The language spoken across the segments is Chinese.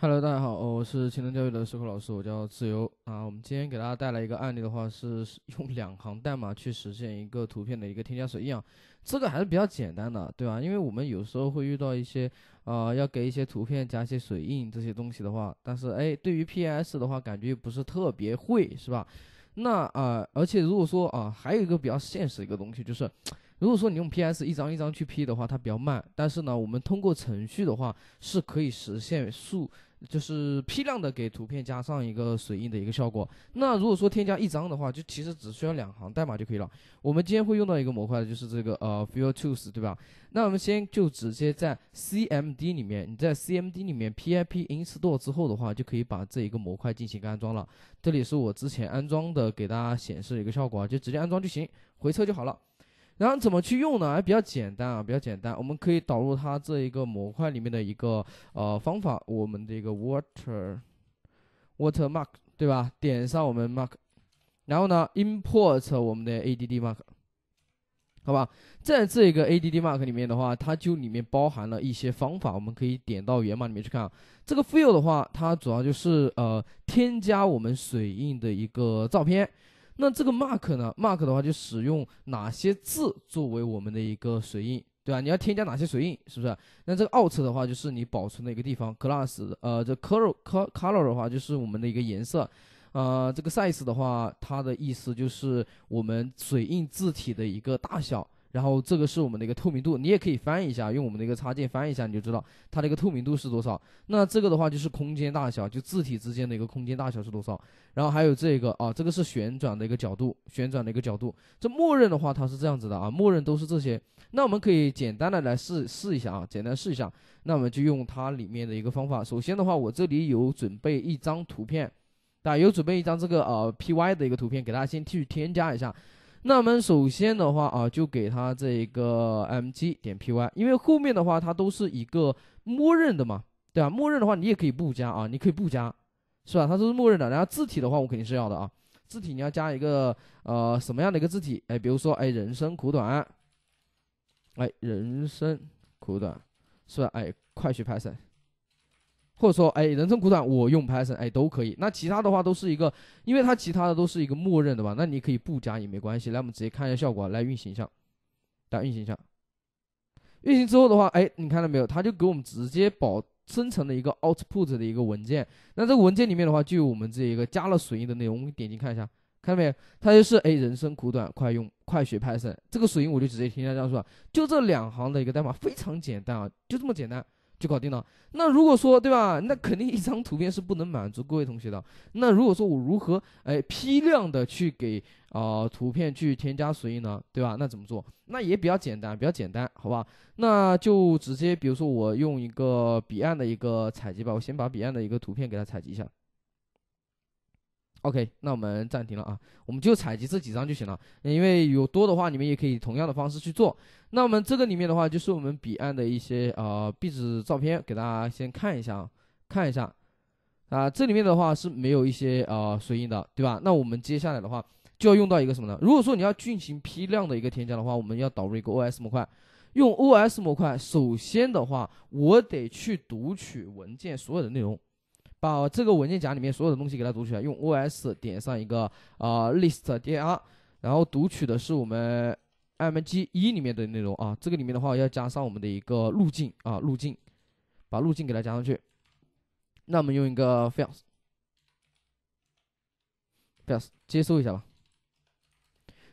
Hello，大家好，我是青藤教育的授课老师，我叫自由啊。我们今天给大家带来一个案例的话，是用两行代码去实现一个图片的一个添加水印啊。这个还是比较简单的，对吧？因为我们有时候会遇到一些啊，要给一些图片加一些水印这些东西的话，但是哎，对于 PS 的话，感觉又不是特别会，是吧？那啊，而且如果说啊，还有一个比较现实一个东西就是。如果说你用 PS 一张一张去 P 的话，它比较慢。但是呢，我们通过程序的话，是可以实现数，就是批量的给图片加上一个水印的一个效果。那如果说添加一张的话，就其实只需要两行代码就可以了。我们今天会用到一个模块，就是这个呃 f i l l Tools，对吧？那我们先就直接在 CMD 里面，你在 CMD 里面 pip install 之后的话，就可以把这一个模块进行安装了。这里是我之前安装的，给大家显示一个效果，就直接安装就行，回车就好了。然后怎么去用呢？还比较简单啊，比较简单。我们可以导入它这一个模块里面的一个呃方法，我们的一个 water watermark 对吧？点上我们 mark，然后呢 import 我们的 add mark，好吧？在这个 add mark 里面的话，它就里面包含了一些方法，我们可以点到源码里面去看啊。这个 fill 的话，它主要就是呃添加我们水印的一个照片。那这个 mark 呢？mark 的话就使用哪些字作为我们的一个水印，对吧？你要添加哪些水印，是不是？那这个 out 的话就是你保存的一个地方。class，呃，这 color color 的话就是我们的一个颜色，啊，这个 size 的话，它的意思就是我们水印字体的一个大小。然后这个是我们的一个透明度，你也可以翻一下，用我们的一个插件翻一下，你就知道它的一个透明度是多少。那这个的话就是空间大小，就字体之间的一个空间大小是多少。然后还有这个啊，这个是旋转的一个角度，旋转的一个角度。这默认的话它是这样子的啊，默认都是这些。那我们可以简单的来试试一下啊，简单试一下。那我们就用它里面的一个方法。首先的话，我这里有准备一张图片，大家有准备一张这个呃 py 的一个图片，给大家先去添加一下。那么首先的话啊，就给它这一个 m7 点 py，因为后面的话它都是一个默认的嘛，对吧？默认的话你也可以不加啊，你可以不加，是吧？它都是默认的。然后字体的话我肯定是要的啊，字体你要加一个呃什么样的一个字体？哎，比如说哎人生苦短，哎人生苦短，是吧？哎快去拍摄。或者说，哎，人生苦短，我用 Python，哎，都可以。那其他的话都是一个，因为它其他的都是一个默认的吧，那你可以不加也没关系。来，我们直接看一下效果，来运行一下，来运行一下。运行之后的话，哎，你看到没有？它就给我们直接保生成了一个 output 的一个文件。那这个文件里面的话，就有我们这一个加了水印的内容。我们点击看一下，看到没有？它就是，哎，人生苦短，快用快学 Python。这个水印我就直接添加上，是吧？就这两行的一个代码，非常简单啊，就这么简单。就搞定了。那如果说，对吧？那肯定一张图片是不能满足各位同学的。那如果说我如何哎批量的去给啊图片去添加水印呢？对吧？那怎么做？那也比较简单，比较简单，好吧？那就直接比如说我用一个彼岸的一个采集吧，我先把彼岸的一个图片给它采集一下。OK，那我们暂停了啊，我们就采集这几张就行了，因为有多的话，你们也可以同样的方式去做。那我们这个里面的话，就是我们彼岸的一些呃壁纸照片，给大家先看一下啊，看一下啊，这里面的话是没有一些呃水印的，对吧？那我们接下来的话就要用到一个什么呢？如果说你要进行批量的一个添加的话，我们要导入一个 OS 模块，用 OS 模块，首先的话，我得去读取文件所有的内容。把这个文件夹里面所有的东西给它读出来，用 os 点上一个啊 list dr，然后读取的是我们 mg 一里面的内容啊。这个里面的话要加上我们的一个路径啊，路径，把路径给它加上去。那我们用一个 files files 接收一下吧。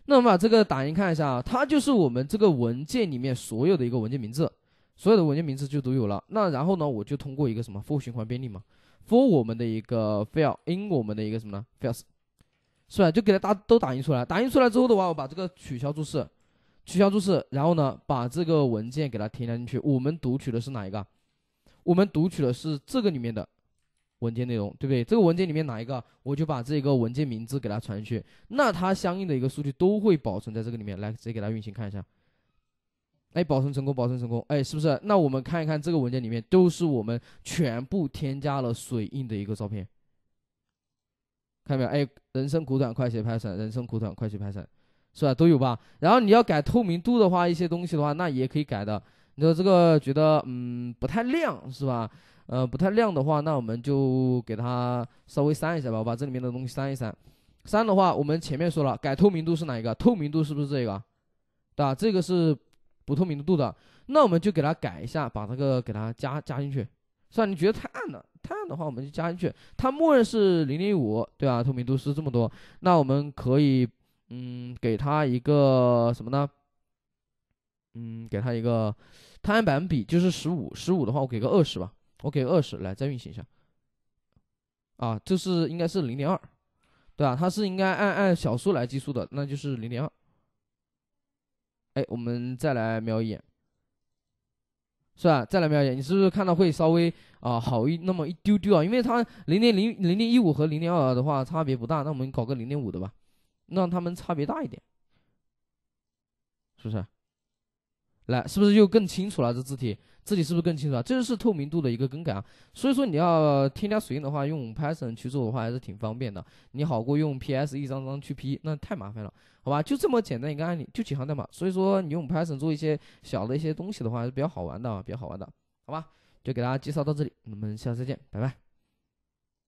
那我们把这个打印看一下啊，它就是我们这个文件里面所有的一个文件名字，所有的文件名字就都有了。那然后呢，我就通过一个什么 for 循环编译嘛。for 我们的一个 file，in 我们的一个什么呢？files，是吧？就给它都打印出来。打印出来之后的话，我把这个取消注释，取消注释，然后呢，把这个文件给它添加进去。我们读取的是哪一个？我们读取的是这个里面的文件内容，对不对？这个文件里面哪一个？我就把这个文件名字给它传进去，那它相应的一个数据都会保存在这个里面。来，直接给它运行看一下。哎，保存成功，保存成功，哎，是不是？那我们看一看这个文件里面都是我们全部添加了水印的一个照片，看到没有？哎，人生苦短，快去拍散；人生苦短，快去拍散，是吧？都有吧？然后你要改透明度的话，一些东西的话，那也可以改的。你说这个觉得嗯不太亮，是吧？呃，不太亮的话，那我们就给它稍微删一下吧。我把这里面的东西删一删，删的话，我们前面说了，改透明度是哪一个？透明度是不是这个？对吧？这个是。不透明度的，那我们就给它改一下，把这个给它加加进去，是吧？你觉得太暗了，太暗的话我们就加进去。它默认是零点五，对吧？透明度是这么多，那我们可以，嗯，给它一个什么呢？嗯，给它一个太暗百分比，就是十五，十五的话我给个二十吧，我给二十，来再运行一下。啊，这是应该是零点二，对吧？它是应该按按小数来计数的，那就是零点二。哎，我们再来瞄一眼，是吧？再来瞄一眼，你是不是看到会稍微啊好一那么一丢丢啊？因为它零点零零点一五和零点二的话差别不大，那我们搞个零点五的吧，让他们差别大一点，是不是？来，是不是又更清楚了？这字体字体是不是更清楚了？这就是透明度的一个更改啊。所以说你要添加水印的话，用 Python 去做的话还是挺方便的。你好过用 PS 一张张去 P，那太麻烦了。好吧，就这么简单一个案例，就几行代码。所以说你用 Python 做一些小的一些东西的话，还是比较好玩的，比较好玩的。好吧，就给大家介绍到这里，我们下次再见，拜拜。